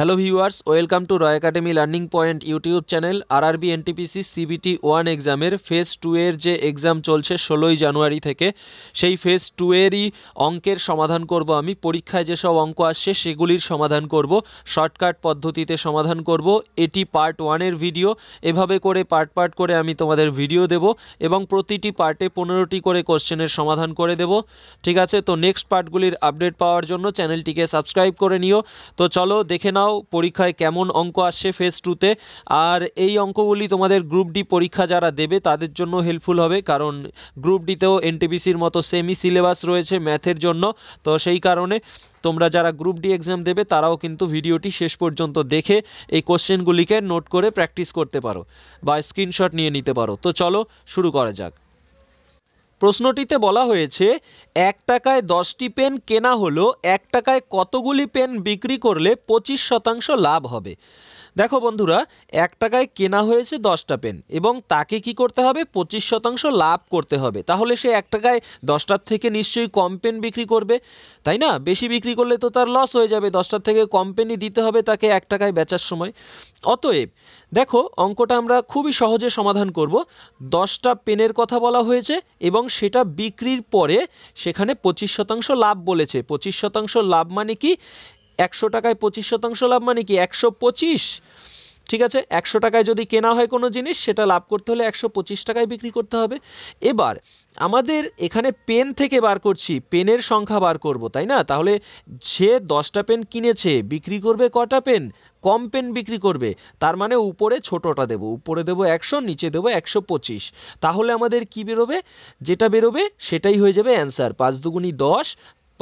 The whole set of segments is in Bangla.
Hello viewers welcome to Roy academy learning point YouTube channel আর আরআরবি এনটিপিসি সিবিটি ওয়ান এক্সামের ফেজ টু এর যে এক্সাম চলছে ষোলোই জানুয়ারি থেকে সেই ফেজ টু এরই অঙ্কের সমাধান করব আমি পরীক্ষায় যেসব অঙ্ক আসছে সেগুলির সমাধান করব শর্টকাট পদ্ধতিতে সমাধান করব এটি পার্ট ওয়ানের ভিডিও এভাবে করে পার্ট পার্ট করে আমি তোমাদের ভিডিও দেব এবং প্রতিটি পার্টে পনেরোটি করে কোশ্চেনের সমাধান করে দেব ঠিক আছে তো নেক্সট পার্টগুলির আপডেট পাওয়ার জন্য চ্যানেলটিকে সাবস্ক্রাইব করে নিও তো চলো দেখে নাও দাও পরীক্ষায় কেমন অঙ্ক আসছে ফেজ টুতে আর এই অঙ্কগুলি তোমাদের গ্রুপ ডি পরীক্ষা যারা দেবে তাদের জন্য হেল্পফুল হবে কারণ গ্রুপ ডিতেও এনটিপিসির মতো সেমি সিলেবাস রয়েছে ম্যাথের জন্য তো সেই কারণে তোমরা যারা গ্রুপ ডি এক্সাম দেবে তারাও কিন্তু ভিডিওটি শেষ পর্যন্ত দেখে এই কোশ্চেনগুলিকে নোট করে প্র্যাকটিস করতে পারো বা স্ক্রিনশট নিয়ে নিতে পারো তো চলো শুরু করা যাক প্রশ্নটিতে বলা হয়েছে এক টাকায় দশটি পেন কেনা হলো এক টাকায় কতগুলি পেন বিক্রি করলে পঁচিশ শতাংশ লাভ হবে দেখো বন্ধুরা এক টাকায় কেনা হয়েছে দশটা পেন এবং তাকে কি করতে হবে পঁচিশ শতাংশ লাভ করতে হবে তাহলে সে এক টাকায় দশটার থেকে নিশ্চয়ই কম পেন বিক্রি করবে তাই না বেশি বিক্রি করলে তো তার লস হয়ে যাবে দশটার থেকে কম পেনই দিতে হবে তাকে এক টাকায় বেচার সময় অতএব দেখো অঙ্কটা আমরা খুবই সহজে সমাধান করব দশটা পেনের কথা বলা হয়েছে এবং সেটা বিক্রির পরে সেখানে পঁচিশ শতাংশ লাভ বলেছে পঁচিশ শতাংশ লাভ মানে কি একশো টাকায় পঁচিশ শতাংশ লাভ মানে কি একশো পঁচিশ ঠিক আছে একশো টাকায় যদি কেনা হয় কোনো জিনিস সেটা লাভ করতে হলে একশো পঁচিশ টাকায় বিক্রি করতে হবে এবার আমাদের এখানে পেন থেকে বার করছি পেনের সংখ্যা বার করব তাই না তাহলে সে দশটা পেন কিনেছে বিক্রি করবে কটা পেন কম পেন বিক্রি করবে তার মানে উপরে ছোটোটা দেব উপরে দেব একশো নিচে দেব একশো পঁচিশ তাহলে আমাদের কি বেরোবে যেটা বেরোবে সেটাই হয়ে যাবে অ্যান্সার পাঁচ দুগুনি দশ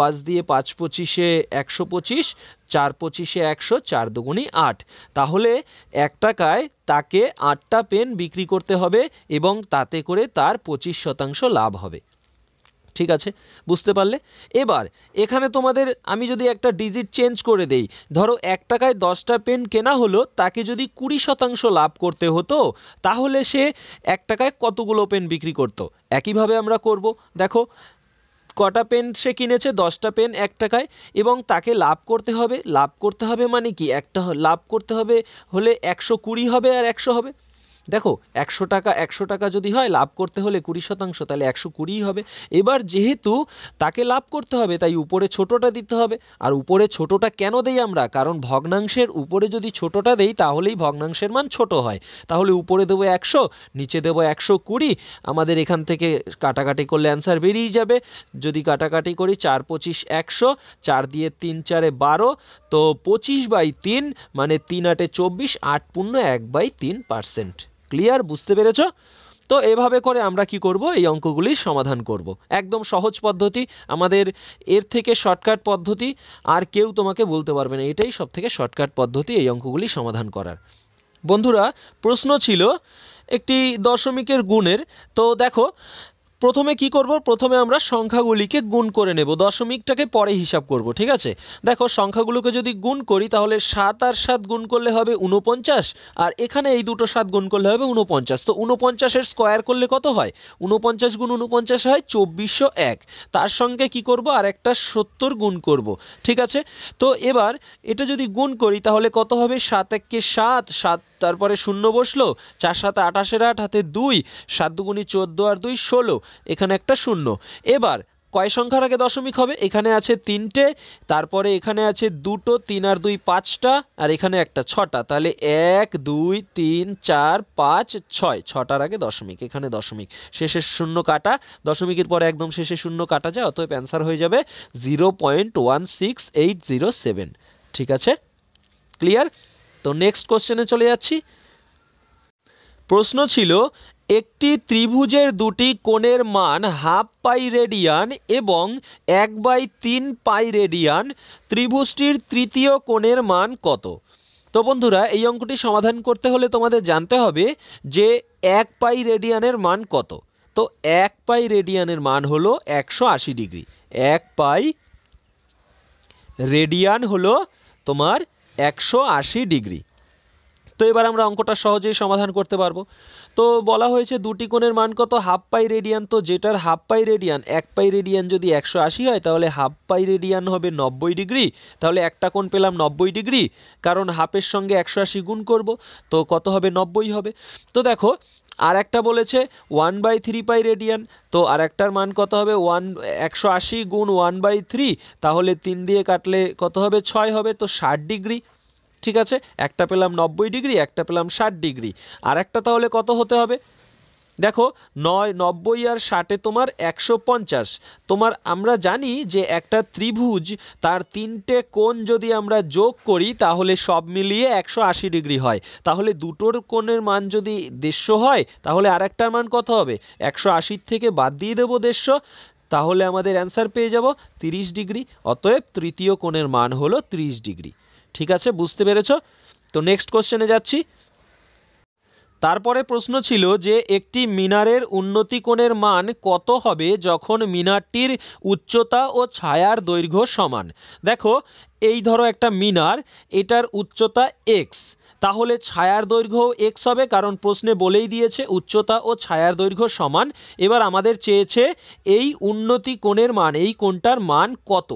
পাঁচ দিয়ে পাঁচ পঁচিশে একশো পঁচিশ চার পঁচিশে একশো চার দুগুণি আট তাহলে এক টাকায় তাকে আটটা পেন বিক্রি করতে হবে এবং তাতে করে তার পঁচিশ শতাংশ লাভ হবে ঠিক আছে বুঝতে পারলে এবার এখানে তোমাদের আমি যদি একটা ডিজিট চেঞ্জ করে দেই ধরো এক টাকায় দশটা পেন কেনা হলো তাকে যদি কুড়ি শতাংশ লাভ করতে হতো তাহলে সে এক টাকায় কতগুলো পেন বিক্রি করতো একইভাবে আমরা করব দেখো কটা পেন সে কিনেছে দশটা পেন এক টাকায় এবং তাকে লাভ করতে হবে লাভ করতে হবে মানে কি একটা লাভ করতে হবে হলে একশো কুড়ি হবে আর একশো হবে দেখো একশো টাকা একশো টাকা যদি হয় লাভ করতে হলে কুড়ি শতাংশ তাহলে একশো কুড়িই হবে এবার যেহেতু তাকে লাভ করতে হবে তাই উপরে ছোটোটা দিতে হবে আর উপরে ছোটোটা কেন দেই আমরা কারণ ভগ্নাংশের উপরে যদি ছোটোটা দেই তাহলেই ভগ্নাংশের মান ছোট হয় তাহলে উপরে দেবো একশো নিচে দেবো একশো কুড়ি আমাদের এখান থেকে কাটাকাটি করলে অ্যান্সার বেরিয়ে যাবে যদি কাটাকাটি করি চার পঁচিশ একশো চার দিয়ে তিন চারে বারো তো পঁচিশ বাই তিন মানে তিন আটে চব্বিশ আট পূর্ণ এক বাই তিন পার্সেন্ট ক্লিয়ার বুঝতে পেরেছ তো এভাবে করে আমরা কি করব এই অঙ্কগুলির সমাধান করব। একদম সহজ পদ্ধতি আমাদের এর থেকে শর্টকাট পদ্ধতি আর কেউ তোমাকে বলতে পারবে না এটাই সব থেকে শর্টকাট পদ্ধতি এই অঙ্কগুলি সমাধান করার বন্ধুরা প্রশ্ন ছিল একটি দশমিকের গুণের তো দেখো প্রথমে কি করব প্রথমে আমরা সংখ্যাগুলিকে গুণ করে নেব দশমিকটাকে পরে হিসাব করব ঠিক আছে দেখো সংখ্যাগুলোকে যদি গুণ করি তাহলে সাত আর সাত গুণ করলে হবে উনপঞ্চাশ আর এখানে এই দুটো সাত গুণ করলে হবে উনপঞ্চাশ তো উনপঞ্চাশের স্কোয়ার করলে কত হয় উনপঞ্চাশ গুণ উনপঞ্চাশ হয় চব্বিশশো এক তার সঙ্গে কি করব আর একটা সত্তর গুণ করব ঠিক আছে তো এবার এটা যদি গুণ করি তাহলে কত হবে সাত এককে সাত সাত তারপরে শূন্য বসলো চার সাত আঠাশের আট হাতে দুই সাত দুগুণি চোদ্দো আর দুই ষোলো এখানে একটা শূন্য এবার কয় সংখ্যার আগে দশমিক হবে এখানে আছে তিনটে তারপরে এখানে আছে দুটো তিন আর দুই পাঁচটা আর এখানে একটা ছটা তাহলে এক দুই তিন চার পাঁচ ছয় ছটার আগে দশমিক এখানে দশমিক শেষে শূন্য কাটা দশমিকের পরে একদম শেষে শূন্য কাটা যায় অতএব অ্যান্সার হয়ে যাবে zero point one six eight zero seven ঠিক আছে ক্লিয়ার তো নেক্সট কোশ্চেনে চলে যাচ্ছি প্রশ্ন ছিল একটি ত্রিভুজের দুটি কোণের মান হাফ পাই রেডিয়ান এবং এক বাই তিন পাই রেডিয়ান ত্রিভুজটির তৃতীয় কোণের মান কত তো বন্ধুরা এই অঙ্কটি সমাধান করতে হলে তোমাদের জানতে হবে যে এক পাই রেডিয়ানের মান কত তো এক পাই রেডিয়ানের মান হলো একশো আশি ডিগ্রি এক পাই রেডিয়ান হলো তোমার একশো আশি ডিগ্রি তো এবার আমরা অঙ্কটা সহজেই সমাধান করতে পারবো তো বলা হয়েছে দুটি কোণের মান কত হাফ পাই রেডিয়ান তো যেটার হাফ পাই রেডিয়ান এক পাই রেডিয়ান যদি একশো আশি হয় তাহলে হাফ পাই রেডিয়ান হবে নব্বই ডিগ্রি তাহলে একটা কোণ পেলাম নব্বই ডিগ্রি কারণ হাফের সঙ্গে একশো আশি গুণ করব তো কত হবে নব্বই হবে তো দেখো আর একটা বলেছে one by three pi radian তো আর একটার মান কত হবে ওয়ান একশো আশি গুণ ওয়ান বাই থ্রি তাহলে তিন দিয়ে কাটলে কত হবে ছয় হবে তো ষাট ডিগ্রি ঠিক আছে একটা পেলাম নব্বই ডিগ্রি একটা পেলাম ষাট ডিগ্রি আর একটা তাহলে কত হতে হবে দেখো নয় নব্বই আর ষাটে তোমার একশো পঞ্চাশ তোমার আমরা জানি যে একটা ত্রিভুজ তার তিনটে কোণ যদি আমরা যোগ করি তাহলে সব মিলিয়ে একশো আশি ডিগ্রি হয় তাহলে দুটোর কোণের মান যদি দেড়শো হয় তাহলে আর একটার মান কত হবে একশো আশির থেকে বাদ দিয়ে দেবো দেড়শো তাহলে আমাদের অ্যান্সার পেয়ে যাব তিরিশ ডিগ্রি অতএব তৃতীয় কোণের মান হলো 30 ডিগ্রি ঠিক আছে বুঝতে পেরেছ তো নেক্সট কোশ্চেনে যাচ্ছি তারপরে প্রশ্ন ছিল যে একটি মিনারের উন্নতি কোণের মান কত হবে যখন মিনারটির উচ্চতা ও ছায়ার দৈর্ঘ্য সমান দেখো এই ধরো একটা মিনার এটার উচ্চতা এক্স তাহলে ছায়ার দৈর্ঘ্য এক্স হবে কারণ প্রশ্নে বলেই দিয়েছে উচ্চতা ও ছায়ার দৈর্ঘ্য সমান এবার আমাদের চেয়েছে এই উন্নতি কোণের মান এই কোণটার মান কত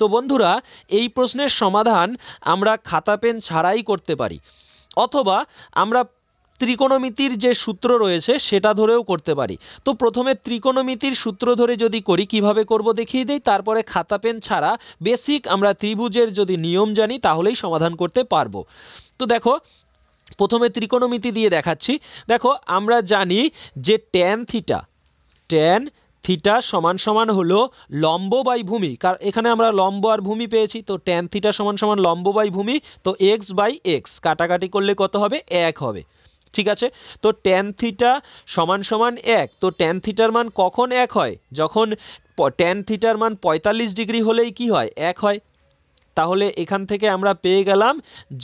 তো বন্ধুরা এই প্রশ্নের সমাধান আমরা খাতা পেন ছাড়াই করতে পারি অথবা আমরা ত্রিকোণমিতির যে সূত্র রয়েছে সেটা ধরেও করতে পারি তো প্রথমে ত্রিকোণমিতির সূত্র ধরে যদি করি কিভাবে করব দেখিয়ে দিই তারপরে খাতা পেন ছাড়া বেসিক আমরা ত্রিভুজের যদি নিয়ম জানি তাহলেই সমাধান করতে পারবো তো দেখো প্রথমে ত্রিকোণমিতি দিয়ে দেখাচ্ছি দেখো আমরা জানি যে ট্যান থিটা ট্যান থিটা সমান সমান হলো লম্ব বাই ভূমি কারণ এখানে আমরা লম্ব আর ভূমি পেয়েছি তো ট্যান থিটা সমান সমান লম্ব বাই ভূমি তো এক্স বাই এক্স কাটাকাটি করলে কত হবে এক হবে ঠিক আছে তো ট্যান থিটা সমান সমান এক তো ট্যান থিটার মান কখন এক হয় যখন ট্যান থিটার মান পঁয়তাল্লিশ ডিগ্রি হলেই কি হয় এক হয় তাহলে এখান থেকে আমরা পেয়ে গেলাম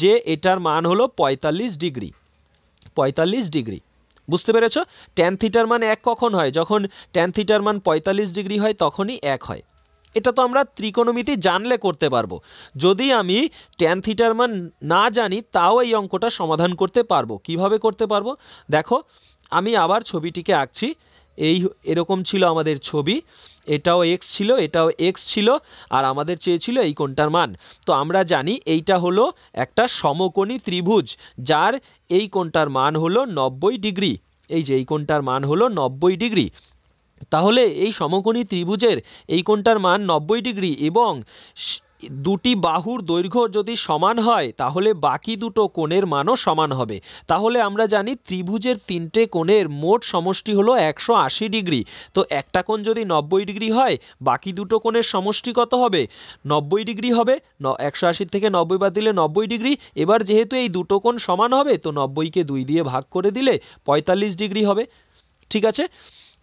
যে এটার মান হলো পঁয়তাল্লিশ ডিগ্রি পঁয়তাল্লিশ ডিগ্রি বুঝতে পেরেছ ট্যান থিটার মান এক কখন হয় যখন ট্যান থিটার মান পঁয়তাল্লিশ ডিগ্রি হয় তখনই এক হয় এটা তো আমরা ত্রিকোণমিতি জানলে করতে পারবো যদি আমি ট্যান থিটার মান না জানি তাও এই অঙ্কটা সমাধান করতে পারবো কিভাবে করতে পারবো দেখো আমি আবার ছবিটিকে আঁকছি এই এরকম ছিল আমাদের ছবি এটাও এক্স ছিল এটাও এক্স ছিল আর আমাদের চেয়েছিল এই কোনটার মান তো আমরা জানি এইটা হলো একটা সমকোণী ত্রিভুজ যার এই কোনটার মান হলো নব্বই ডিগ্রি এই যে এই কোনটার মান হলো নব্বই ডিগ্রি তাহলে এই সমকোণী ত্রিভুজের এই কোনটার মান নব্বই ডিগ্রি এবং দুটি বাহুর দৈর্ঘ্য যদি সমান হয় তাহলে বাকি দুটো কোণের মানও সমান হবে তাহলে আমরা জানি ত্রিভুজের তিনটে কোণের মোট সমষ্টি হলো একশো আশি ডিগ্রি তো একটা কোণ যদি নব্বই ডিগ্রি হয় বাকি দুটো কোণের সমষ্টি কত হবে নব্বই ডিগ্রি হবে ন একশো আশির থেকে নব্বই বাদ দিলে নব্বই ডিগ্রি এবার যেহেতু এই দুটো কোণ সমান হবে তো নব্বইকে দুই দিয়ে ভাগ করে দিলে পঁয়তাল্লিশ ডিগ্রি হবে ঠিক আছে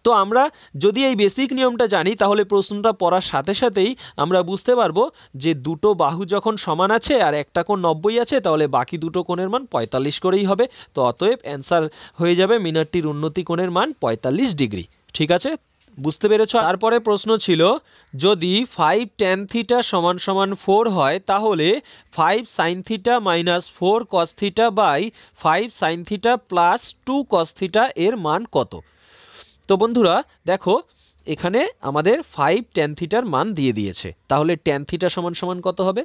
তো আমরা যদি এই বেসিক নিয়মটা জানি তাহলে প্রশ্নটা পড়ার সাথে সাথেই আমরা বুঝতে পারবো যে দুটো বাহু যখন সমান আছে আর একটা কোণ নব্বই আছে তাহলে বাকি দুটো কোণের মান পঁয়তাল্লিশ করেই হবে তো অতএব অ্যান্সার হয়ে যাবে মিনারটির উন্নতি কোণের মান পঁয়তাল্লিশ ডিগ্রি ঠিক আছে বুঝতে পেরেছ তারপরে প্রশ্ন ছিল যদি ফাইভ টেন থিটা সমান সমান ফোর হয় তাহলে five sine theta minus four cos theta by five sine theta plus two cos theta এর মান কত তো বন্ধুরা দেখো এখানে আমাদের ফাইভ টেন থিটার মান দিয়ে দিয়েছে তাহলে টেন থিটা সমান সমান কত হবে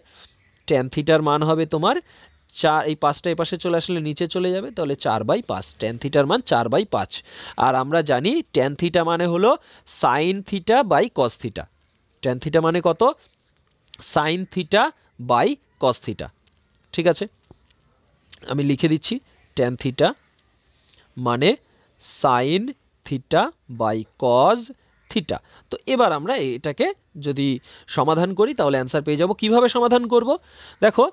টেন থিটার মান হবে তোমার চার এই পাঁচটা এই পাশে চলে আসলে নিচে চলে যাবে তাহলে চার বাই পাঁচ টেন থিটার মান চার বাই পাঁচ আর আমরা জানি টেন থিটা মানে হলো sine theta by cos theta tan theta মানে কত sine theta by cos theta ঠিক আছে আমি লিখে দিচ্ছি টেন থিটা মানে sine theta by cos theta তো এবার আমরা এটাকে যদি সমাধান করি তাহলে অ্যান্সার পেয়ে যাব কিভাবে সমাধান করব দেখো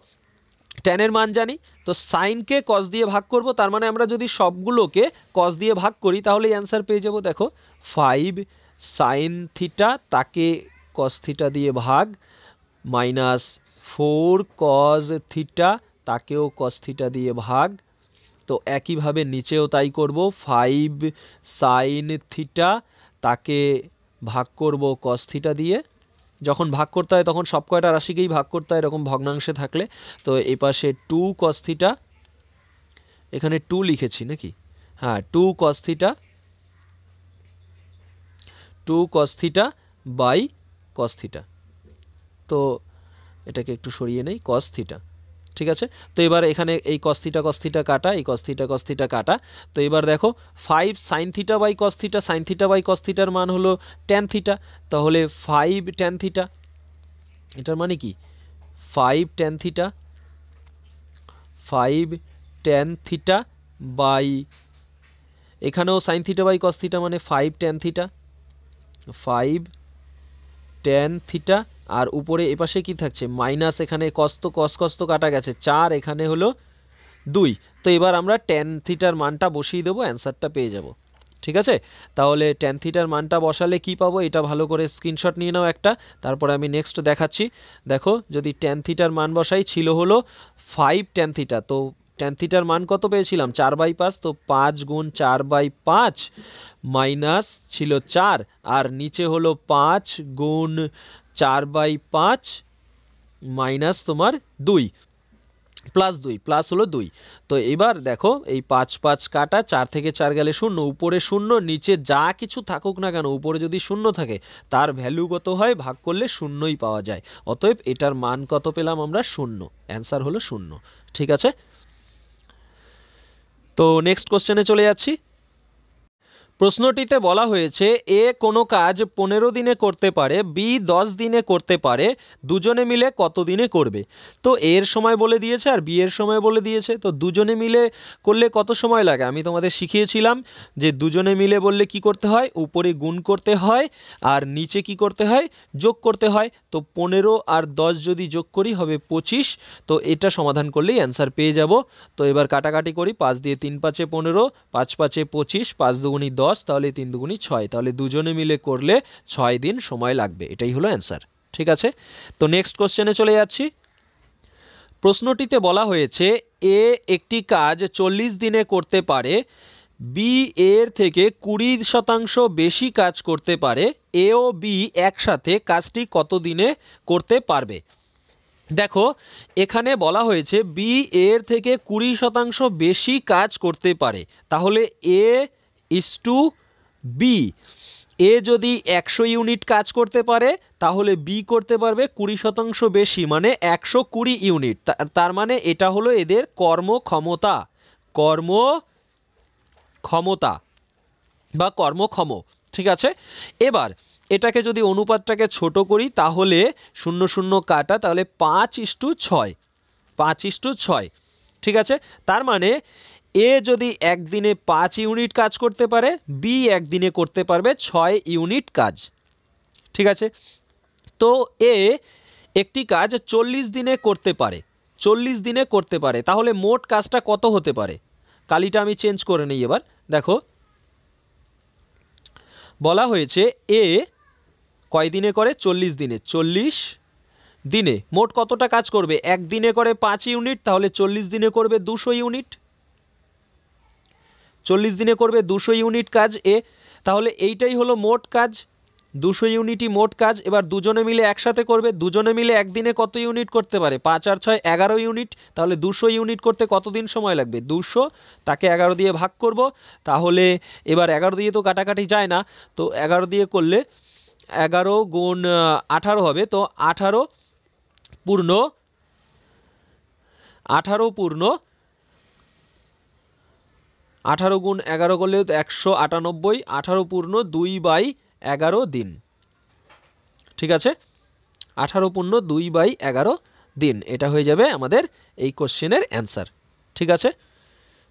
টেনের মান জানি তো সাইনকে কজ দিয়ে ভাগ করব তার মানে আমরা যদি সবগুলোকে কজ দিয়ে ভাগ করি তাহলে অ্যান্সার পেয়ে যাব দেখো ফাইভ সাইন থিটা তাকে কজ থিটা দিয়ে ভাগ মাইনাস ফোর কজ থিটা তাকেও কজ থিটা দিয়ে ভাগ তো একইভাবে নিচেও তাই করব ফাইভ সাইন থিটা তাকে ভাগ করব কস থিটা দিয়ে যখন ভাগ করতে হয় তখন সব কয়টা রাশিকেই ভাগ করতে হয় এরকম ভগ্নাংশে থাকলে তো এপাশে টু কস্থিটা এখানে টু লিখেছি নাকি হ্যাঁ two cos theta two cos theta by cos theta তো এটাকে একটু সরিয়ে নেই কস্থিটা ঠিক আছে তো এবার এখানে এই কস্তিটা কস্তিটা কাটা এই কস্তিটা কস্তিটা কাটা তো এবার দেখো five sine theta by cos theta sine theta by কস্তিটার মান হলো ট্যান থিটা তাহলে ফাইভ ট্যান থিটা এটার মানে কি five tan theta five tan theta by এখানেও সাইন থিটা বাই কস্তিটা মানে five tan theta five tan theta আর উপরে এপাশে কি থাকছে মাইনাস এখানে কস্ত কস কস্ত কাটা গেছে চার এখানে হলো দুই তো এবার আমরা টেন থিটার মানটা বসিয়ে দেবো অ্যান্সারটা পেয়ে যাব ঠিক আছে তাহলে টেন থিটার মানটা বসালে কি পাবো এটা ভালো করে স্ক্রিনশট নিয়ে নাও একটা তারপরে আমি নেক্সট দেখাচ্ছি দেখো যদি টেন থিটার মান বসাই ছিল হলো ফাইভ টেন থিটা তো টেন থিটার মান কত পেয়েছিলাম চার বাই পাঁচ তো পাঁচ গুণ চার বাই পাঁচ মাইনাস ছিল চার আর নিচে হলো পাঁচ গুণ চার বাই পাঁচ মাইনাস তোমার দুই প্লাস দুই প্লাস হলো দুই তো এবার দেখো এই পাঁচ পাঁচ কাটা চার থেকে চার গেলে শূন্য উপরে শূন্য নিচে যা কিছু থাকুক না কেন উপরে যদি শূন্য থাকে তার ভ্যালু কত হয় ভাগ করলে শূন্যই পাওয়া যায় অতএব এটার মান কত পেলাম আমরা শূন্য অ্যান্সার হলো শূন্য ঠিক আছে তো নেক্সট কোশ্চেনে চলে যাচ্ছি প্রশ্নটিতে বলা হয়েছে এ কোনো কাজ পনেরো দিনে করতে পারে বি দশ দিনে করতে পারে দুজনে মিলে কত দিনে করবে তো এর সময় বলে দিয়েছে আর বিয়ের সময় বলে দিয়েছে তো দুজনে মিলে করলে কত সময় লাগে আমি তোমাদের শিখিয়েছিলাম যে দুজনে মিলে বললে কি করতে হয় উপরে গুণ করতে হয় আর নিচে কি করতে হয় যোগ করতে হয় তো পনেরো আর দশ যদি যোগ করি হবে পঁচিশ তো এটা সমাধান করলেই অ্যান্সার পেয়ে যাব তো এবার কাটাকাটি করি পাঁচ দিয়ে তিন পাঁচে পনেরো পাঁচ পাঁচে পঁচিশ পাঁচ দুগুণি দশ দশ তাহলে তিন দুগুণি ছয় তাহলে দুজনে মিলে করলে ছয় দিন সময় লাগবে এটাই হলো অ্যান্সার ঠিক আছে তো নেক্সট কোশ্চেনে চলে যাচ্ছি প্রশ্নটিতে বলা হয়েছে এ একটি কাজ চল্লিশ দিনে করতে পারে বি এর থেকে কুড়ি শতাংশ বেশি কাজ করতে পারে এ ও বি একসাথে কাজটি কত দিনে করতে পারবে দেখো এখানে বলা হয়েছে বি এর থেকে কুড়ি শতাংশ বেশি কাজ করতে পারে তাহলে এ ইস টু বি এ যদি একশো ইউনিট কাজ করতে পারে তাহলে বি করতে পারবে কুড়ি শতাংশ বেশি মানে একশো কুড়ি ইউনিট তার মানে এটা হলো এদের কর্মক্ষমতা কর্ম ক্ষমতা বা কর্মক্ষম ঠিক আছে এবার এটাকে যদি অনুপাতটাকে ছোট করি তাহলে শূন্য শূন্য কাটা তাহলে পাঁচ ইস্টু ছয় পাঁচ ইস্টু ছয় ঠিক আছে তার মানে এ যদি একদিনে পাঁচ ইউনিট কাজ করতে পারে বি একদিনে করতে পারবে ছয় ইউনিট কাজ ঠিক আছে তো এ একটি কাজ চল্লিশ দিনে করতে পারে চল্লিশ দিনে করতে পারে তাহলে মোট কাজটা কত হতে পারে কালিটা আমি চেঞ্জ করে নিই এবার দেখো বলা হয়েছে এ দিনে করে চল্লিশ দিনে চল্লিশ দিনে মোট কতটা কাজ করবে একদিনে করে পাঁচ ইউনিট তাহলে চল্লিশ দিনে করবে দুশো ইউনিট চল্লিশ দিনে করবে দুশো ইউনিট কাজ এ তাহলে এইটাই হলো মোট কাজ দুশো ইউনিটই মোট কাজ এবার দুজনে মিলে একসাথে করবে দুজনে মিলে একদিনে কত ইউনিট করতে পারে পাঁচ আর ছয় এগারো ইউনিট তাহলে দুশো ইউনিট করতে কতদিন সময় লাগবে দুশো তাকে এগারো দিয়ে ভাগ করব তাহলে এবার এগারো দিয়ে তো কাটাকাটি যায় না তো এগারো দিয়ে করলে এগারো গুণ আঠারো হবে তো আঠারো পূর্ণ আঠারো পূর্ণ আঠারো গুণ এগারো করলে একশো আটানব্বই আঠারো পূর্ণ দুই বাই এগারো দিন ঠিক আছে আঠারো পূর্ণ দুই বাই এগারো দিন এটা হয়ে যাবে আমাদের এই কোশ্চেনের অ্যান্সার ঠিক আছে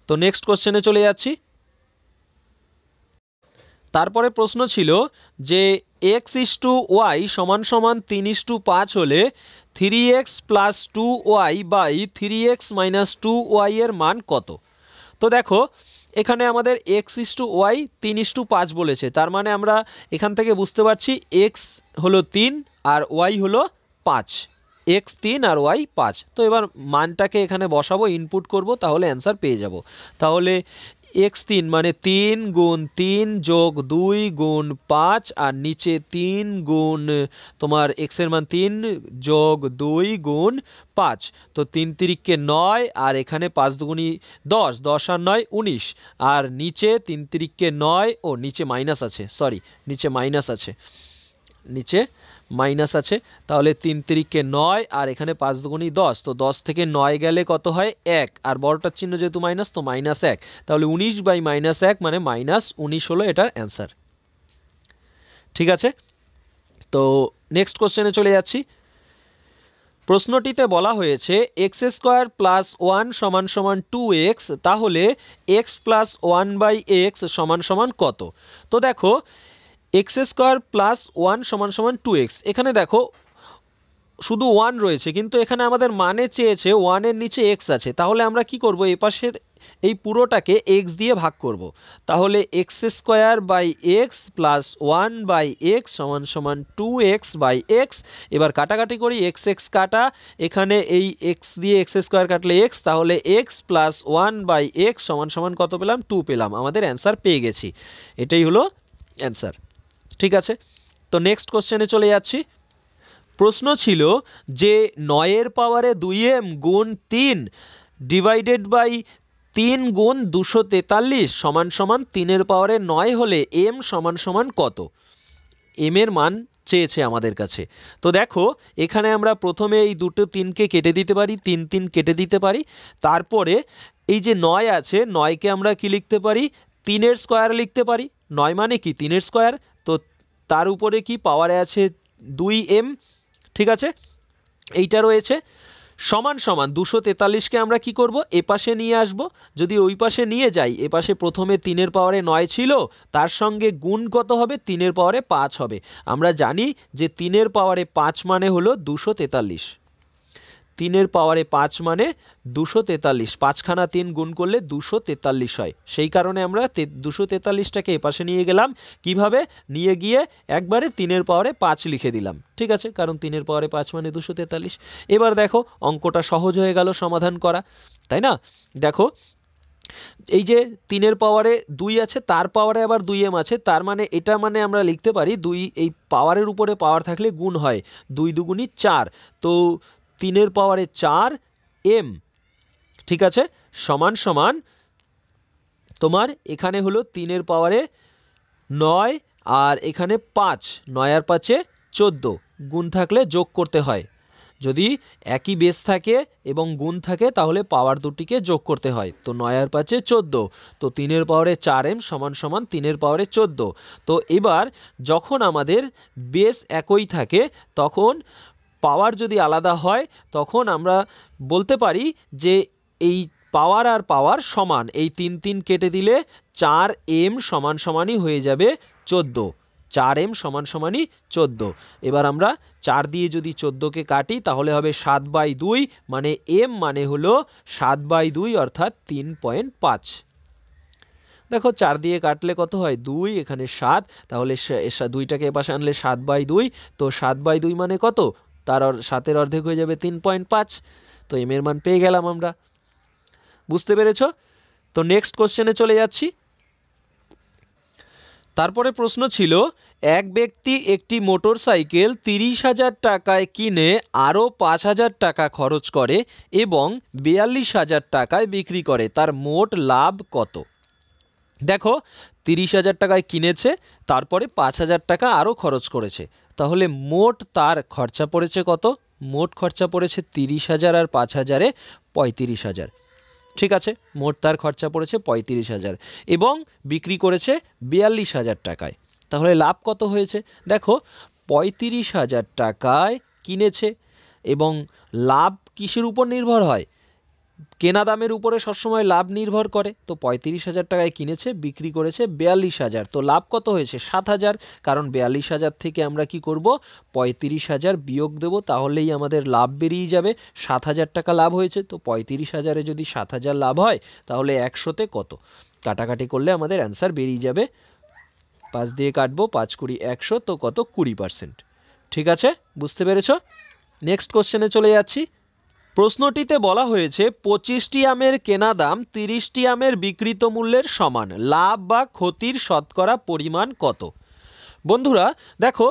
তো নেক্সট কোশ্চেনে চলে যাচ্ছি তারপরে প্রশ্ন ছিল যে এক্স ইস টু ওয়াই সমান সমান তিন ইস টু পাঁচ হলে three x plus two y by three x minus two ওয়াইয়ের মান কত তো দেখো এখানে আমাদের এক্স ইস টু ওয়াই তিন ইস টু পাঁচ বলেছে তার মানে আমরা এখান থেকে বুঝতে পারছি এক্স হলো তিন আর ওয়াই হলো পাঁচ এক্স তিন আর ওয়াই পাঁচ তো এবার মানটাকে এখানে বসাবো ইনপুট করব তাহলে অ্যান্সার পেয়ে যাব তাহলে এক্স তিন মানে তিন গুণ তিন যোগ দুই গুণ পাঁচ আর নিচে তিন গুণ তোমার এক্সের মান তিন যোগ দুই গুণ পাঁচ তো তিন তিরিককে নয় আর এখানে পাঁচ দুগুণি দশ দশ আর নয় উনিশ আর নিচে তিন তিরিককে নয় ও নিচে মাইনাস আছে সরি নিচে মাইনাস আছে নিচে মাইনাস আছে তাহলে তিন তিরিককে নয় আর এখানে পাঁচ দুগুণি দশ তো দশ থেকে নয় গেলে কত হয় এক আর বড়টার চিহ্ন যেহেতু মাইনাস তো মাইনাস এক তাহলে উনিশ বাই মাইনাস এক মানে মাইনাস উনিশ হলো এটার অ্যান্সার ঠিক আছে তো নেক্সট কোশ্চেনে চলে যাচ্ছি প্রশ্নটিতে বলা হয়েছে এক্স স্কোয়ার প্লাস ওয়ান সমান সমান টু এক্স তাহলে x plus one by x সমান সমান কত তো দেখো এক্স স্কোয়ার প্লাস ওয়ান সমান সমান টু এক্স এখানে দেখো শুধু ওয়ান রয়েছে কিন্তু এখানে আমাদের মানে চেয়েছে ওয়ানের নিচে এক্স আছে তাহলে আমরা কি করব এ পাশের এই পুরোটাকে এক্স দিয়ে ভাগ করব। তাহলে x square by x plus one by x সমান সমান টু এক্স বাই এক্স এবার কাটাকাটি করি এক্স এক্স কাটা এখানে এই এক্স দিয়ে এক্স স্কোয়ার কাটলে এক্স তাহলে x plus one by x সমান সমান কত পেলাম টু পেলাম আমাদের অ্যান্সার পেয়ে গেছি এটাই হলো অ্যান্সার ঠিক আছে তো নেক্সট কোশ্চেনে চলে যাচ্ছি প্রশ্ন ছিল যে নয়ের পাওয়ারে দুই এম গুণ তিন ডিভাইডেড বাই তিন গুণ দুশো তেতাল্লিশ সমান সমান তিনের পাওয়ারে নয় হলে এম সমান সমান কত এমের মান চেয়েছে আমাদের কাছে তো দেখো এখানে আমরা প্রথমে এই দুটো তিনকে কেটে দিতে পারি তিন তিন কেটে দিতে পারি তারপরে এই যে নয় আছে নয়কে আমরা কি লিখতে পারি তিনের স্কোয়ার লিখতে পারি নয় মানে কি তিনের স্কোয়ার তো তার উপরে কি পাওয়ারে আছে দুই এম ঠিক আছে এইটা রয়েছে সমান সমান দুশো তেতাল্লিশকে আমরা কি করব এপাশে নিয়ে আসব যদি ওই পাশে নিয়ে যাই এপাশে প্রথমে তিনের পাওয়ারে নয় ছিল তার সঙ্গে গুণ কত হবে তিনের পাওয়ারে পাঁচ হবে আমরা জানি যে তিনের পাওয়ারে পাঁচ মানে হলো দুশো তেতাল্লিশ তিনের পাওয়ারে পাঁচ মানে দুশো তেতাল্লিশ পাঁচখানা তিন গুণ করলে দুশো তেতাল্লিশ হয় সেই কারণে আমরা দুশো তেতাল্লিশটাকে এপাশে নিয়ে গেলাম কিভাবে নিয়ে গিয়ে একবারে তিনের পাওয়ারে পাঁচ লিখে দিলাম ঠিক আছে কারণ তিনের পাওয়ারে পাঁচ মানে দুশো তেতাল্লিশ এবার দেখো অঙ্কটা সহজ হয়ে গেল সমাধান করা তাই না দেখো এই যে তিনের পাওয়ারে দুই আছে তার পাওয়ারে আবার দুই এম আছে তার মানে এটা মানে আমরা লিখতে পারি দুই এই পাওয়ারের উপরে পাওয়ার থাকলে গুণ হয় দুই দুগুণই চার তো তিনের পাওয়ারে চার এম ঠিক আছে সমান সমান তোমার এখানে হলো তিনের পাওয়ারে নয় আর এখানে পাঁচ নয় আর পাঁচে চোদ্দো গুণ থাকলে যোগ করতে হয় যদি একই বেস থাকে এবং গুণ থাকে তাহলে পাওয়ার দুটিকে যোগ করতে হয় তো নয় আর পাঁচে চোদ্দো তো তিনের পাওয়ারে চার এম সমান সমান তিনের পাওয়ারে চোদ্দো তো এবার যখন আমাদের বেস একই থাকে তখন পাওয়ার যদি আলাদা হয় তখন আমরা বলতে পারি যে এই পাওয়ার আর পাওয়ার সমান এই তিন তিন কেটে দিলে চার এম সমান সমানই হয়ে যাবে চোদ্দো চার এম সমান সমানই চোদ্দো এবার আমরা চার দিয়ে যদি চোদ্দোকে কাটি তাহলে হবে সাত বাই দুই মানে এম মানে হলো সাত বাই দুই অর্থাৎ তিন পয়েন্ট পাঁচ দেখো চার দিয়ে কাটলে কত হয় দুই এখানে সাত তাহলে দুইটাকে এপাশে আনলে সাত বাই দুই তো সাত বাই দুই মানে কত তার সাতের অর্ধেক হয়ে যাবে তিন পয়েন্ট পাঁচ তো এম এর মান পেয়ে গেলাম আমরা বুঝতে পেরেছ তো নেক্সট কোশ্চেনে চলে যাচ্ছি তারপরে প্রশ্ন ছিল এক ব্যক্তি একটি মোটর সাইকেল তিরিশ হাজার টাকায় কিনে আরও পাঁচ হাজার টাকা খরচ করে এবং বিয়াল্লিশ হাজার টাকায় বিক্রি করে তার মোট লাভ কত দেখো তিরিশ হাজার টাকায় কিনেছে তারপরে পাঁচ হাজার টাকা আরও খরচ করেছে তাহলে মোট তার খরচা পড়েছে কত মোট খরচা পড়েছে তিরিশ হাজার আর পাঁচ হাজারে পঁয়ত্রিশ হাজার ঠিক আছে মোট তার খরচা পড়েছে পঁয়ত্রিশ হাজার এবং বিক্রি করেছে বিয়াল্লিশ হাজার টাকায় তাহলে লাভ কত হয়েছে দেখো পঁয়ত্রিশ হাজার টাকায় কিনেছে এবং লাভ কিসের উপর নির্ভর হয় কেনা দামের উপরে সবসময় লাভ নির্ভর করে তো পঁয়ত্রিশ হাজার টাকায় কিনেছে বিক্রি করেছে বিয়াল্লিশ হাজার তো লাভ কত হয়েছে সাত হাজার কারণ বিয়াল্লিশ হাজার থেকে আমরা কি করব পঁয়ত্রিশ হাজার বিয়োগ দেবো তাহলেই আমাদের লাভ বেরিয়ে যাবে সাত হাজার টাকা লাভ হয়েছে তো পঁয়ত্রিশ হাজারে যদি সাত হাজার লাভ হয় তাহলে একশোতে কত কাটাকাটি করলে আমাদের অ্যান্সার বেরিয়ে যাবে পাঁচ দিয়ে কাটবো পাঁচ কুড়ি একশো তো কত কুড়ি পার্সেন্ট ঠিক আছে বুঝতে পেরেছ নেক্সট কোশ্চেনে চলে যাচ্ছি প্রশ্নটিতে বলা হয়েছে পঁচিশটি আমের কেনা দাম তিরিশটি আমের বিক্রিত মূল্যের সমান লাভ বা ক্ষতির শতকরা পরিমাণ কত বন্ধুরা দেখো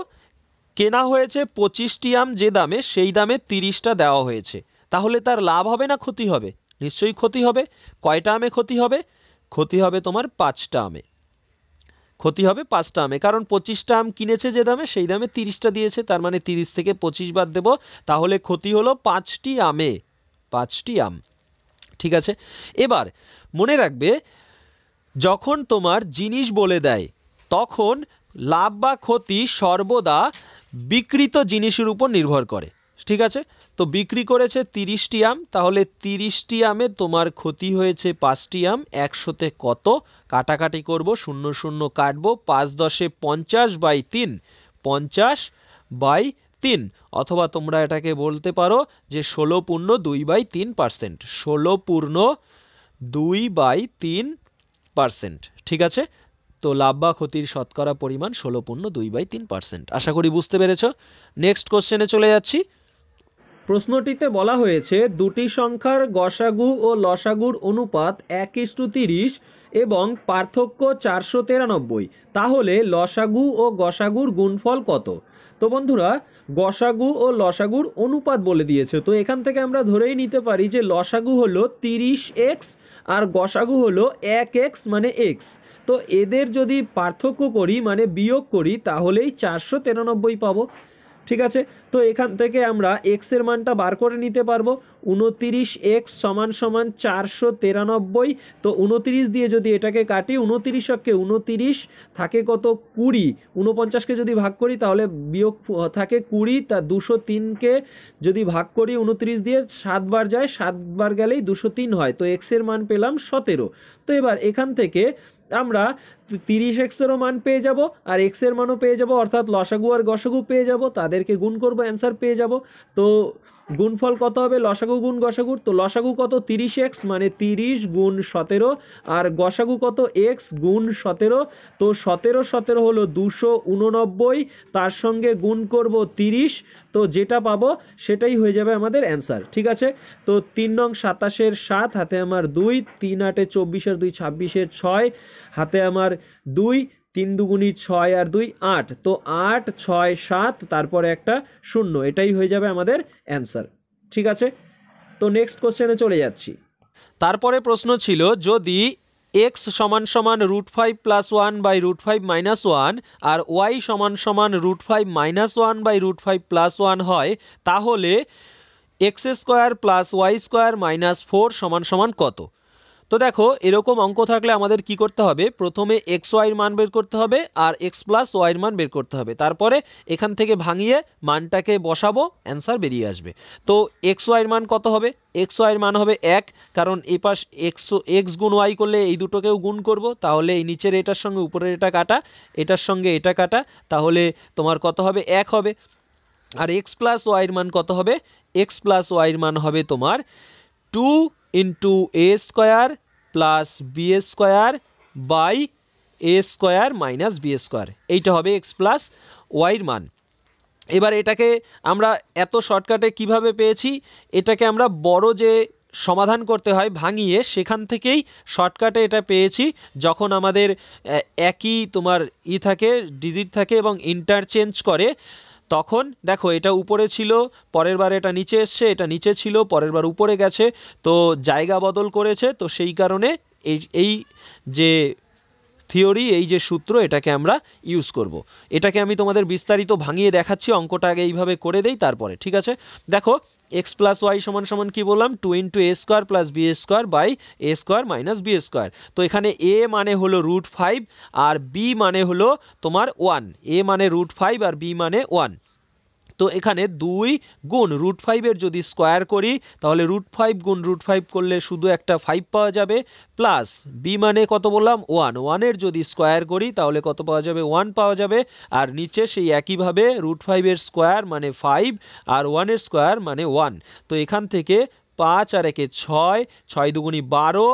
কেনা হয়েছে পঁচিশটি আম যে দামে সেই দামে তিরিশটা দেওয়া হয়েছে তাহলে তার লাভ হবে না ক্ষতি হবে নিশ্চয়ই ক্ষতি হবে কয়টা আমে ক্ষতি হবে ক্ষতি হবে তোমার পাঁচটা আমে ক্ষতি হবে পাঁচটা আমে কারণ পঁচিশটা আম কিনেছে যে দামে সেই দামে তিরিশটা দিয়েছে তার মানে তিরিশ থেকে পঁচিশ বাদ দেব তাহলে ক্ষতি হলো পাঁচটি আমে পাঁচটি আম ঠিক আছে এবার মনে রাখবে যখন তোমার জিনিস বলে দেয় তখন লাভ বা ক্ষতি সর্বদা বিকৃত জিনিসের উপর নির্ভর করে ঠিক আছে তো বিক্রি করেছে তিরিশটি আম তাহলে তিরিশটি আমে তোমার ক্ষতি হয়েছে পাঁচটি আম একশোতে কত কাটাকাটি করব শূন্য শূন্য কাটব পাঁচ দশে পঞ্চাশ বাই তিন পঞ্চাশ বাই তিন অথবা তোমরা এটাকে বলতে পারো যে ষোলো পূর্ণ দুই বাই তিন পার্সেন্ট ষোলো পূর্ণ দুই বাই তিন পার্সেন্ট ঠিক আছে তো লাভ বা ক্ষতির শতকরা পরিমাণ ষোলো পূর্ণ দুই বাই তিন পার্সেন্ট আশা করি বুঝতে পেরেছ নেক্সট কোশ্চেনে চলে যাচ্ছি প্রশ্নটিতে বলা হয়েছে দুটি সংখ্যার গসাগু ও লসাগুর অনুপাত এক ইস্টু তিরিশ এবং পার্থক্য চারশো তেরানব্বই তাহলে লসাগু ও গসাগুর গুণফল কত তো বন্ধুরা গসাগু ও লসাগুর অনুপাত বলে দিয়েছে তো এখান থেকে আমরা ধরেই নিতে পারি যে লসাগু হলো তিরিশ এক্স আর গসাগু হলো এক এক্স মানে এক্স তো এদের যদি পার্থক্য করি মানে বিয়োগ করি তাহলেই চারশো তেরানব্বই পাবো ঠিক আছে তো এখান থেকে আমরা এক্সের মানটা বার করে নিতে পারবো উনতিরিশ এক্স সমান সমান চারশো তেরানব্বই তো উনতিরিশ দিয়ে যদি এটাকে কাটি উনতিরিশকে উনতিরিশ থাকে কত কুড়ি উনপঞ্চাশকে যদি ভাগ করি তাহলে বিয়োগ থাকে কুড়ি তা দুশো তিনকে যদি ভাগ করি উনতিরিশ দিয়ে সাতবার যায় সাতবার গেলেই দুশো তিন হয় তো এক্সের মান পেলাম সতেরো তো এবার এখান থেকে আমরা তিরিশ এক্সেরও মান পেয়ে যাব আর এক্সের মানও পেয়ে যাব অর্থাৎ লসাগু আর গসাগু পেয়ে যাব তাদেরকে গুণ করব অ্যান্সার পেয়ে যাব তো গুণফল কত হবে লসাগু গুণ গসাগুর তো লসাগু কত তিরিশ এক্স মানে তিরিশ গুণ সতেরো আর গসাগু কত এক্স গুণ সতেরো তো সতেরো সতেরো হলো দুশো উননব্বই তার সঙ্গে গুণ করব তিরিশ তো যেটা পাবো সেটাই হয়ে যাবে আমাদের অ্যান্সার ঠিক আছে তো তিন নং সাতাশের সাত হাতে আমার দুই তিন আটে চব্বিশের দুই ছাব্বিশের ছয় হাতে আমার দুই তিন দুগুণি ছয় আর দুই আট তো আট ছয় সাত তারপরে একটা শূন্য এটাই হয়ে যাবে আমাদের অ্যান্সার ঠিক আছে তো নেক্সট কোশ্চেনে চলে যাচ্ছি তারপরে প্রশ্ন ছিল যদি এক্স সমান সমান root five plus one by root five minus one আর ওয়াই সমান সমান root five minus one by root five plus one হয় তাহলে x square plus y square minus four সমান সমান কত তো দেখো এরকম অঙ্ক থাকলে আমাদের কি করতে হবে প্রথমে এক্স ওয়াইয়ের মান বের করতে হবে আর এক্স প্লাস ওয়াইয়ের মান বের করতে হবে তারপরে এখান থেকে ভাঙিয়ে মানটাকে বসাবো অ্যান্সার বেরিয়ে আসবে তো এক্স ওয়াইয়ের মান কত হবে এক্স ওয়াইয়ের মান হবে এক কারণ এ পাশ এক্স এক্স গুণ ওয়াই করলে এই দুটোকেও গুণ করব তাহলে এই নিচের এটার সঙ্গে উপরের এটা কাটা এটার সঙ্গে এটা কাটা তাহলে তোমার কত হবে এক হবে আর এক্স প্লাস ওয়াইয়ের মান কত হবে এক্স প্লাস ওয়াইয়ের মান হবে তোমার two into a square plus b square by a square minus b square এইটা হবে এক্স প্লাস ওয়াইয়ের মান এবার এটাকে আমরা এত শর্টকাটে কিভাবে পেয়েছি এটাকে আমরা বড় যে সমাধান করতে হয় ভাঙিয়ে সেখান থেকেই শর্টকাটে এটা পেয়েছি যখন আমাদের একই তোমার ই থাকে ডিজিট থাকে এবং ইন্টারচেঞ্জ করে তখন দেখো এটা উপরে ছিল পরের বার এটা নিচে এসছে এটা নিচে ছিল পরের বার উপরে গেছে তো জায়গা বদল করেছে তো সেই কারণে এই এই যে থিওরি এই যে সূত্র এটাকে আমরা ইউজ করব। এটাকে আমি তোমাদের বিস্তারিত ভাঙিয়ে দেখাচ্ছি অঙ্কটা আগে এইভাবে করে দেই তারপরে ঠিক আছে দেখো এক্স প্লাস ওয়াই সমান সমান কী বললাম two into a square plus b square by a square minus b square তো এখানে এ মানে হলো রুট ফাইভ আর বি মানে হলো তোমার ওয়ান এ মানে রুট ফাইভ আর বি মানে ওয়ান তো এখানে দুই গুণ রুট ফাইভের যদি স্কোয়ার করি তাহলে রুট ফাইভ গুণ রুট ফাইভ করলে শুধু একটা ফাইভ পাওয়া যাবে প্লাস বি মানে কত বললাম ওয়ান ওয়ানের যদি স্কোয়ার করি তাহলে কত পাওয়া যাবে ওয়ান পাওয়া যাবে আর নিচে সেই একইভাবে রুট ফাইভের স্কোয়ার মানে ফাইভ আর ওয়ানের স্কোয়ার মানে ওয়ান তো এখান থেকে পাঁচ আর একে ছয় ছয় দুগুনি বারো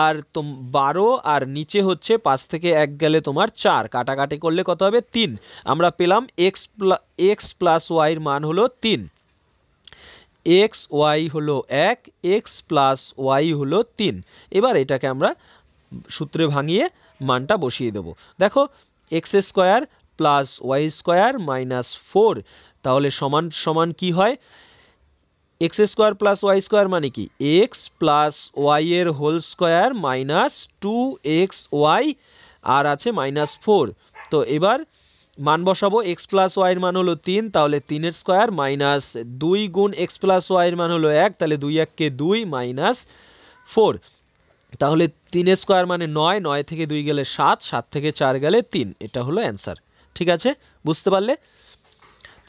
আর তোম বারো আর নিচে হচ্ছে পাঁচ থেকে এক গেলে তোমার চার কাটাকাটি করলে কত হবে তিন আমরা পেলাম এক্স প্লা এক্স প্লাস ওয়াইয়ের মান হলো তিন এক্স ওয়াই হলো এক এক্স প্লাস ওয়াই হলো তিন এবার এটাকে আমরা সূত্রে ভাঙিয়ে মানটা বসিয়ে দেবো দেখো x square plus y square minus four তাহলে সমান সমান কি হয় x square plus y square মানে কি এক্স প্লাস ওয়াইয়ের whole square minus two x y আর আছে মাইনাস ফোর তো এবার মান বসাবো এক্স প্লাস ওয়াইয়ের মান হলো তিন তাহলে তিনের স্কোয়ার মাইনাস দুই গুণ এক্স প্লাস ওয়াইয়ের মান হলো এক তাহলে দুই এককে দুই মাইনাস ফোর তাহলে তিনের স্কোয়ার মানে নয় নয় থেকে দুই গেলে সাত সাত থেকে চার গেলে তিন এটা হলো অ্যান্সার ঠিক আছে বুঝতে পারলে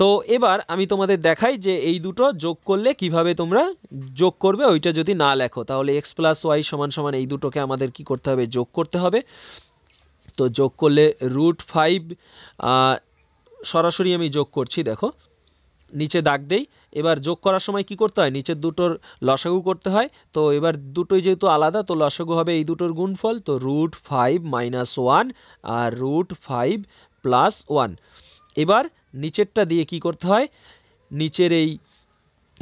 তো এবার আমি তোমাদের দেখাই যে এই দুটো যোগ করলে কিভাবে তোমরা যোগ করবে ওইটা যদি না লেখো তাহলে এক্স প্লাস ওয়াই সমান সমান এই দুটোকে আমাদের কি করতে হবে যোগ করতে হবে তো যোগ করলে রুট ফাইভ সরাসরি আমি যোগ করছি দেখো নিচে দাগ দেই এবার যোগ করার সময় কি করতে হয় নিচের দুটোর লসাগু করতে হয় তো এবার দুটোই যেহেতু আলাদা তো লসাগু হবে এই দুটোর গুণফল তো রুট ফাইভ মাইনাস ওয়ান আর রুট ফাইভ প্লাস ওয়ান এবার নিচেরটা দিয়ে কি করতে হয় নিচের এই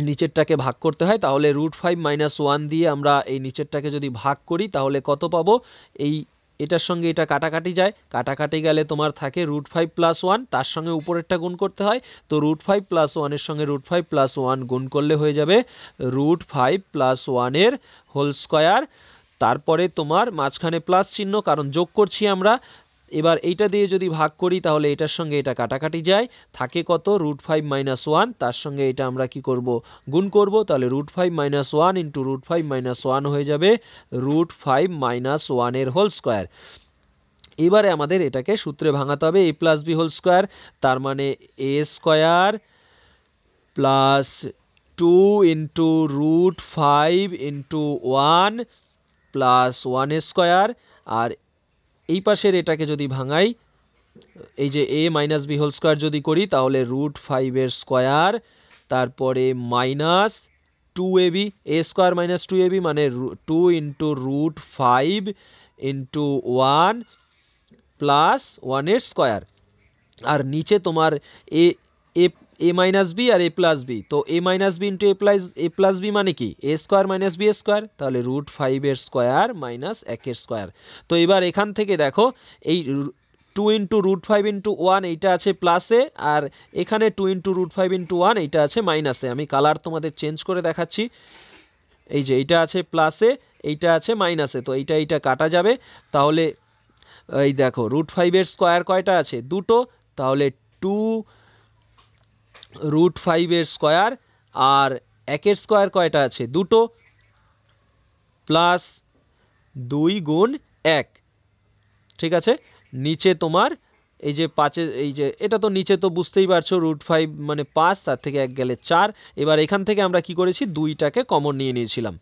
নিচেরটাকে ভাগ করতে হয় তাহলে রুট ফাইভ মাইনাস ওয়ান দিয়ে আমরা এই নিচেরটাকে যদি ভাগ করি তাহলে কত পাবো এই এটার সঙ্গে এটা কাটাকাটি যায় কাটাকাটি গেলে তোমার থাকে রুট ফাইভ প্লাস ওয়ান তার সঙ্গে উপরেরটা গুণ করতে হয় তো রুট ফাইভ প্লাস ওয়ানের সঙ্গে রুট ফাইভ প্লাস ওয়ান গুণ করলে হয়ে যাবে রুট ফাইভ প্লাস ওয়ানের হোল স্কোয়ার তারপরে তোমার মাঝখানে প্লাস চিহ্ন কারণ যোগ করছি আমরা এবার এইটা দিয়ে যদি ভাগ করি তাহলে এটার সঙ্গে এটা কাটাকাটি যায় থাকে কত রুট ফাইভ মাইনাস ওয়ান তার সঙ্গে এটা আমরা কি করব গুণ করব তাহলে root five minus one into root five minus one হয়ে যাবে রুট ফাইভ মাইনাস ওয়ানের হোল স্কোয়ার এবারে আমাদের এটাকে সূত্রে ভাঙাতে হবে a plus b whole square তার মানে a square plus two into root five into one plus one square আর এই পাশের এটাকে যদি ভাঙাই এই যে a minus b whole square যদি করি তাহলে রুট ফাইভের স্কোয়ার তারপরে minus two a B A square minus two a b মানে two into root five into one plus ওয়ানের স্কোয়ার আর নিচে তোমার a a a minus b আর এ প্লাস বি তো a minus b into a plus a plus b মানে কি a square minus b square তাহলে রুট ফাইভের স্কোয়ার মাইনাস একের স্কোয়ার তো এবার এখান থেকে দেখো এই two into root five into one এইটা আছে প্লাসে আর এখানে two into root five into one এইটা আছে মাইনাসে আমি কালার তোমাদের চেঞ্জ করে দেখাচ্ছি এই যে এইটা আছে প্লাসে এইটা আছে মাইনাসে তো এইটা এইটা কাটা যাবে তাহলে এই দেখো রুট ফাইভের স্কোয়ার কয়টা আছে দুটো তাহলে টু রুট ফাইভের স্কোয়ার আর একের স্কোয়ার কয়টা আছে দুটো প্লাস দুই গুণ এক ঠিক আছে নিচে তোমার এই যে পাঁচে এই যে এটা তো নিচে তো বুঝতেই পারছো রুট ফাইভ মানে পাঁচ তার থেকে এক গেলে চার এবার এখান থেকে আমরা কি করেছি দুইটাকে কমন নিয়ে নিয়েছিলাম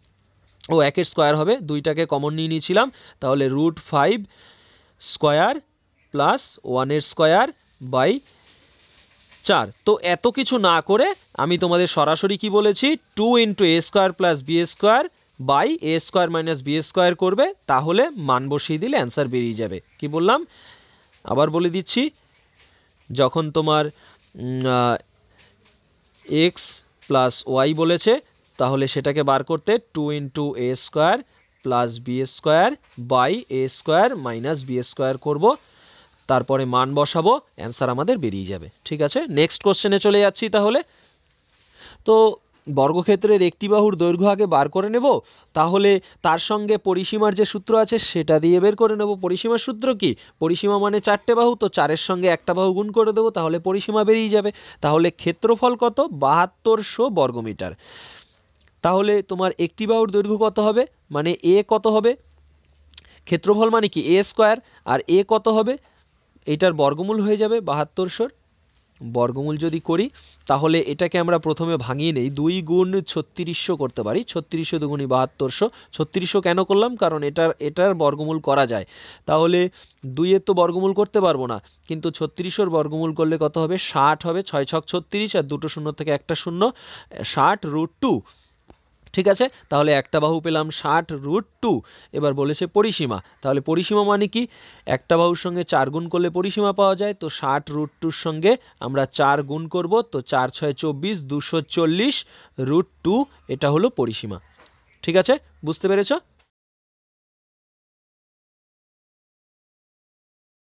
ও একের স্কোয়ার হবে দুইটাকে কমন নিয়ে নিয়েছিলাম তাহলে রুট ফাইভ স্কোয়ার প্লাস ওয়ানের স্কোয়ার বাই চার তো এত কিছু না করে আমি তোমাদের সরাসরি কি বলেছি two into a square plus b square by a square minus b square করবে তাহলে মান বসিয়ে দিলে অ্যান্সার বেরিয়ে যাবে কি বললাম আবার বলে দিচ্ছি যখন তোমার এক্স প্লাস ওয়াই বলেছে তাহলে সেটাকে বার করতে two into a square plus b square by a square minus b square করবো তারপরে মান বসাবো অ্যান্সার আমাদের বেরিয়ে যাবে ঠিক আছে নেক্সট কোশ্চেনে চলে যাচ্ছি তাহলে তো বর্গক্ষেত্রের একটি বাহুর দৈর্ঘ্য আগে বার করে নেব তাহলে তার সঙ্গে পরিসীমার যে সূত্র আছে সেটা দিয়ে বের করে নেব পরিসীমার সূত্র কি পরিসীমা মানে চারটে বাহু তো চারের সঙ্গে একটা বাহু গুণ করে দেবো তাহলে পরিসীমা বেরিয়ে যাবে তাহলে ক্ষেত্রফল কত বাহাত্তরশো বর্গমিটার তাহলে তোমার একটি বাহুর দৈর্ঘ্য কত হবে মানে এ কত হবে ক্ষেত্রফল মানে কি এ স্কোয়ার আর এ কত হবে এটার বর্গমূল হয়ে যাবে বাহাত্তরশোর বর্গমূল যদি করি তাহলে এটাকে আমরা প্রথমে ভাঙিয়ে নেই দুই গুণ ছত্রিশশো করতে পারি ছত্রিশশো দুগুণী বাহাত্তরশো ছত্রিশশো কেন করলাম কারণ এটার এটার বর্গমূল করা যায় তাহলে দুইয়ের তো বর্গমূল করতে পারবো না কিন্তু ছত্রিশশোর বর্গমূল করলে কত হবে ষাট হবে ছয় ছক ছত্রিশ আর দুটো শূন্য থেকে একটা শূন্য ষাট রুট টু ঠিক আছে তাহলে একটা বাহু পেলাম ষাট রুট টু এবার বলেছে পরিসীমা তাহলে পরিসীমা মানে কি একটা বাহুর সঙ্গে চার গুণ করলে পরিসীমা পাওয়া যায় তো ষাট রুট টুর সঙ্গে আমরা চার গুণ করব তো চার ছয় চব্বিশ দুশো চল্লিশ রুট টু এটা হলো পরিসীমা ঠিক আছে বুঝতে পেরেছো